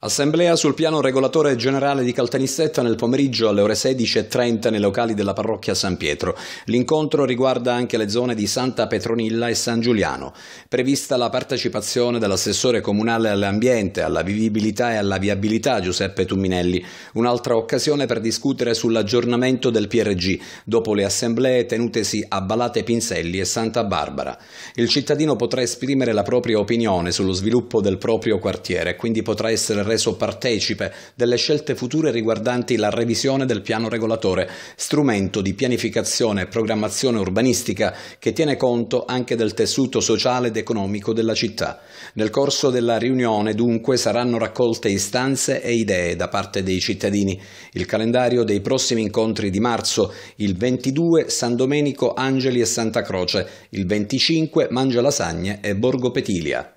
Assemblea sul piano regolatore generale di Caltanissetta nel pomeriggio alle ore 16.30 nei locali della parrocchia San Pietro. L'incontro riguarda anche le zone di Santa Petronilla e San Giuliano. Prevista la partecipazione dell'assessore comunale all'ambiente, alla vivibilità e alla viabilità Giuseppe Tumminelli. Un'altra occasione per discutere sull'aggiornamento del PRG dopo le assemblee tenutesi a Balate Pinselli e Santa Barbara. Il cittadino potrà esprimere la propria opinione sullo sviluppo del proprio quartiere, quindi potrà essere reso partecipe delle scelte future riguardanti la revisione del piano regolatore, strumento di pianificazione e programmazione urbanistica che tiene conto anche del tessuto sociale ed economico della città. Nel corso della riunione, dunque, saranno raccolte istanze e idee da parte dei cittadini. Il calendario dei prossimi incontri di marzo, il 22 San Domenico, Angeli e Santa Croce, il 25 Mangela Sagne e Borgo Petilia.